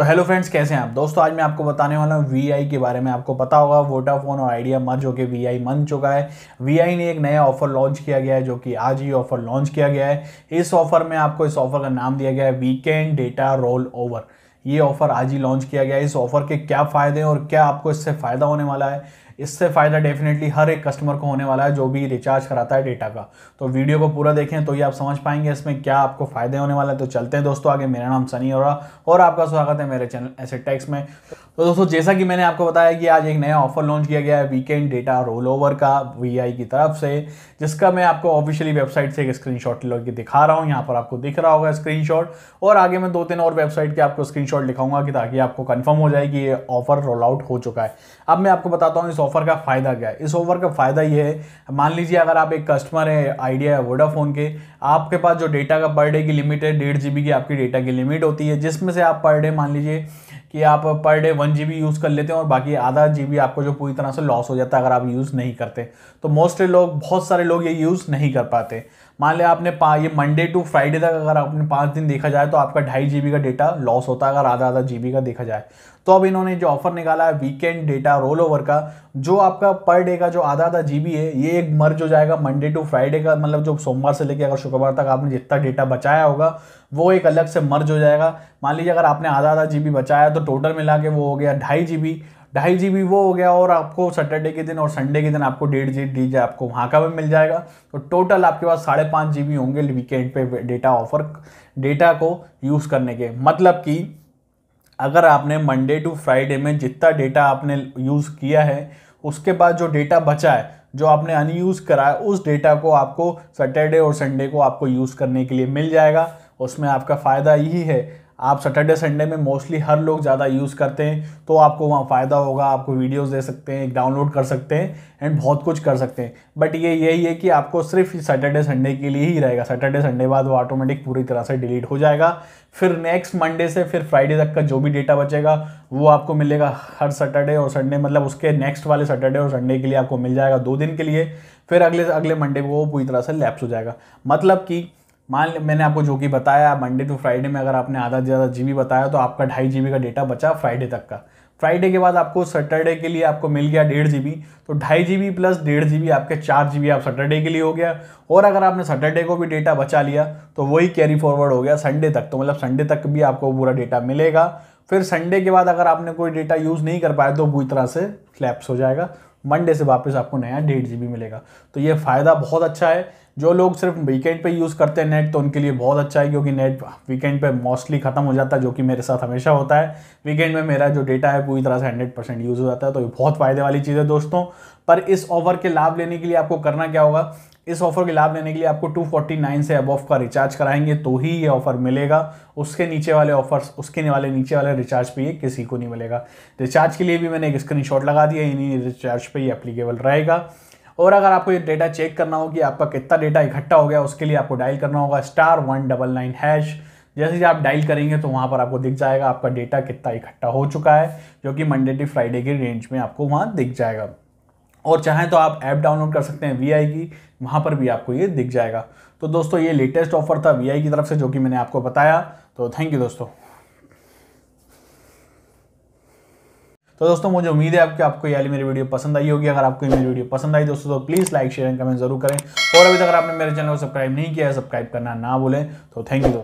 तो hello friends कैसे हैं आप दोस्तों आज मैं आपको बताने वाला हूँ वी के बारे में आपको पता होगा वोटाफोन और आइडिया मर्ज होकर आई मन चुका है वी ने एक नया ऑफर लॉन्च किया गया है जो कि आज ही ऑफर लॉन्च किया गया है इस ऑफर में आपको इस ऑफर का नाम दिया गया है वीकेंड डेटा रोल ओवर ये ऑफर आज ही लॉन्च किया गया है इस ऑफर के क्या फ़ायदे हैं और क्या आपको इससे फ़ायदा होने वाला है इससे फ़ायदा डेफिनेटली हर एक कस्टमर को होने वाला है जो भी रिचार्ज कराता है डेटा का तो वीडियो को पूरा देखें तो ये आप समझ पाएंगे इसमें क्या आपको फ़ायदे होने वाला है तो चलते हैं दोस्तों आगे मेरा नाम सनी और, और आपका स्वागत है मेरे चैनल ऐसे टैक्स में तो दोस्तों जैसा कि मैंने आपको बताया कि आज एक नया ऑफर लॉन्च किया गया है वीकेंड डेटा रोल ओवर का वी की तरफ से जिसका मैं आपको ऑफिशियली वेबसाइट से एक स्क्रीन शॉट दिखा रहा हूँ यहाँ पर आपको दिख रहा होगा स्क्रीन और आगे मैं दो तीन और वेबसाइट के आपको स्क्रीन दिखाऊंगा कि ताकि आपको कन्फर्म हो जाए कि ये ऑफर रोल आउट हो चुका है अब मैं आपको बताता हूँ इस ऑफ़र का फ़ायदा क्या है इस ऑफ़र का फ़ायदा ये है मान लीजिए अगर आप एक कस्टमर है आइडिया है वोडाफोन के आपके पास जो डेटा का पर डे की लिमिट है डेढ़ जी की आपकी डेटा की लिमिट होती है जिसमें से आप पर डे मान लीजिए कि आप पर डे वन जी यूज़ कर लेते हैं और बाकी आधा जी आपको जो पूरी तरह से लॉस हो जाता है अगर आप यूज़ नहीं करते तो मोस्टली लोग बहुत सारे लोग ये यूज़ नहीं कर पाते मान लिया आपने ये मंडे टू फ्राइडे तक अगर आपने पाँच दिन देखा जाए तो आपका ढाई जी का डेटा लॉस होता है अगर आधा आधा जी का देखा जाए तो अब इन्होंने जो ऑफर निकाला है वीकेंड डेटा रोल ओवर का जो आपका पर डे का जो आधा आधा जी है ये एक मर्ज हो जाएगा मंडे टू फ्राइडे का मतलब जो सोमवार से लेकर अगर शुक्रवार तक आपने जितना डेटा बचाया होगा वो एक अलग से मर्ज हो जाएगा मान लीजिए अगर आपने आधा आधा जी बचाया तो टोटल मिला के वो हो गया ढाई जी ढाई जी बी वो हो गया और आपको सैटरडे के दिन और संडे के दिन आपको डेढ़ जी डी आपको वहाँ का भी मिल जाएगा तो टोटल आपके पास साढ़े पाँच जी बी होंगे वीकेंड पे डेटा ऑफर डेटा को यूज़ करने के मतलब कि अगर आपने मंडे टू फ्राइडे में जितना डेटा आपने यूज़ किया है उसके बाद जो डेटा बचा है जो आपने अनयूज़ है उस डेटा को आपको सैटरडे और संडे को आपको यूज़ करने के लिए मिल जाएगा उसमें आपका फ़ायदा यही है आप सैटरडे संडे में मोस्टली हर लोग ज़्यादा यूज़ करते हैं तो आपको वहाँ फ़ायदा होगा आपको वीडियोस दे सकते हैं डाउनलोड कर सकते हैं एंड बहुत कुछ कर सकते हैं बट ये यही है कि आपको सिर्फ सैटरडे संडे के लिए ही रहेगा सैटरडे संडे बाद वो ऑटोमेटिक पूरी तरह से डिलीट हो जाएगा फिर नेक्स्ट मंडे से फिर फ्राइडे तक का जो भी डेटा बचेगा वो आपको मिलेगा हर सैटरडे और संडे मतलब उसके नेक्स्ट वाले सैटरडे और संडे के लिए आपको मिल जाएगा दो दिन के लिए फिर अगले अगले मंडे को वो पूरी तरह से लैप्स हो जाएगा मतलब कि मान लिया मैंने आपको जो कि बताया मंडे टू फ्राइडे में अगर आपने आधा ज़्यादा जी बताया तो आपका ढाई जी का डेटा बचा फ्राइडे तक का फ्राइडे के बाद आपको सैटरडे के लिए आपको मिल गया डेढ़ जी तो ढाई जी प्लस डेढ़ जी आपके चार जी आप सैटरडे के लिए हो गया और अगर आपने सैटरडे को भी डेटा बचा लिया तो वही कैरी फॉरवर्ड हो गया संडे तक तो मतलब संडे तक भी आपको पूरा डेटा मिलेगा फिर संडे के बाद अगर आपने कोई डेटा यूज़ नहीं कर पाया तो पूरी तरह से फ्लैप्स हो जाएगा मंडे से वापस आपको नया डेढ़ जी मिलेगा तो ये फ़ायदा बहुत अच्छा है जो लोग सिर्फ वीकेंड पे यूज़ करते हैं नेट तो उनके लिए बहुत अच्छा है क्योंकि नेट वीकेंड पे मोस्टली ख़त्म हो जाता है जो कि मेरे साथ हमेशा होता है वीकेंड में मेरा जो डेटा है पूरी तरह से हंड्रेड परसेंट यूज़ हो जाता है तो ये बहुत फ़ायदे वाली चीज़ है दोस्तों पर इस ऑफर के लाभ लेने के लिए आपको करना क्या होगा इस ऑफर के लाभ लेने के लिए आपको 249 से अबव का रिचार्ज कराएंगे तो ही ये ऑफर मिलेगा उसके नीचे वाले ऑफर्स उसके वाले नीचे वाले रिचार्ज पे ये किसी को नहीं मिलेगा रिचार्ज के लिए भी मैंने एक स्क्रीनशॉट लगा दिया इन्हीं रिचार्ज पे ही अप्लीकेबल रहेगा और अगर आपको ये डेटा चेक करना हो कि आपका कितना डेटा इकट्ठा हो गया उसके लिए आपको डायल करना होगा star one double nine hash जैसे ही आप डायल करेंगे तो वहाँ पर आपको दिख जाएगा आपका डेटा कितना इकट्ठा हो चुका है जो कि मंडे टू फ्राइडे के रेंज में आपको वहाँ दिख जाएगा और चाहें तो आप ऐप डाउनलोड कर सकते हैं वी आई की वहाँ पर भी आपको ये दिख जाएगा तो दोस्तों ये लेटेस्ट ऑफर था वी आई की तरफ से जो कि मैंने आपको बताया तो थैंक यू दोस्तों तो दोस्तों मुझे उम्मीद है आपके आपको ये वाली मेरी वीडियो पसंद आई होगी अगर आपको ये मेरी वीडियो पसंद आई दोस्तों तो please like share and comment जरूर करें और अभी तक आपने मेरे चैनल को सब्सक्राइब नहीं किया है सब्सक्राइब करना ना भूलें तो थैंक यू